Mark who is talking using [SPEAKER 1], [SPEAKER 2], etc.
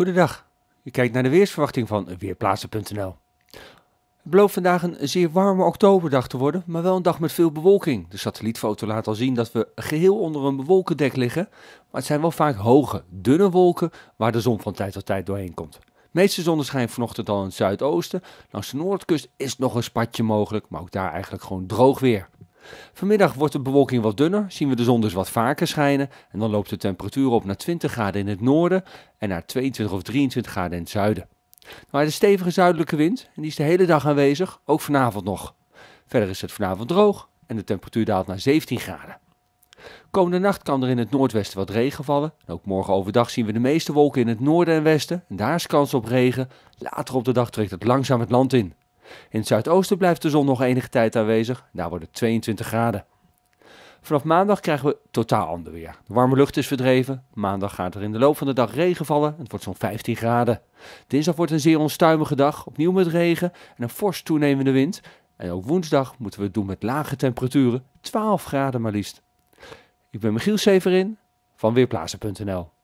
[SPEAKER 1] Goedendag. Je kijkt naar de weersverwachting van Weerplaatsen.nl. Het belooft vandaag een zeer warme oktoberdag te worden, maar wel een dag met veel bewolking. De satellietfoto laat al zien dat we geheel onder een bewolkendek liggen, maar het zijn wel vaak hoge, dunne wolken waar de zon van tijd tot tijd doorheen komt. meeste zonneschijn vanochtend al in het zuidoosten. Langs de noordkust is nog een spatje mogelijk, maar ook daar eigenlijk gewoon droog weer. Vanmiddag wordt de bewolking wat dunner, zien we de zon dus wat vaker schijnen en dan loopt de temperatuur op naar 20 graden in het noorden en naar 22 of 23 graden in het zuiden. Maar nou, de stevige zuidelijke wind en die is de hele dag aanwezig, ook vanavond nog. Verder is het vanavond droog en de temperatuur daalt naar 17 graden. Komende nacht kan er in het noordwesten wat regen vallen. En ook morgen overdag zien we de meeste wolken in het noorden en westen. En daar is kans op regen. Later op de dag trekt het langzaam het land in. In het zuidoosten blijft de zon nog enige tijd aanwezig. Daar wordt het 22 graden. Vanaf maandag krijgen we totaal ander weer. De warme lucht is verdreven. Maandag gaat er in de loop van de dag regen vallen. Het wordt zo'n 15 graden. Dinsdag wordt een zeer onstuimige dag. Opnieuw met regen en een fors toenemende wind. En ook woensdag moeten we het doen met lage temperaturen. 12 graden maar liefst. Ik ben Michiel Severin van Weerplaatsen.nl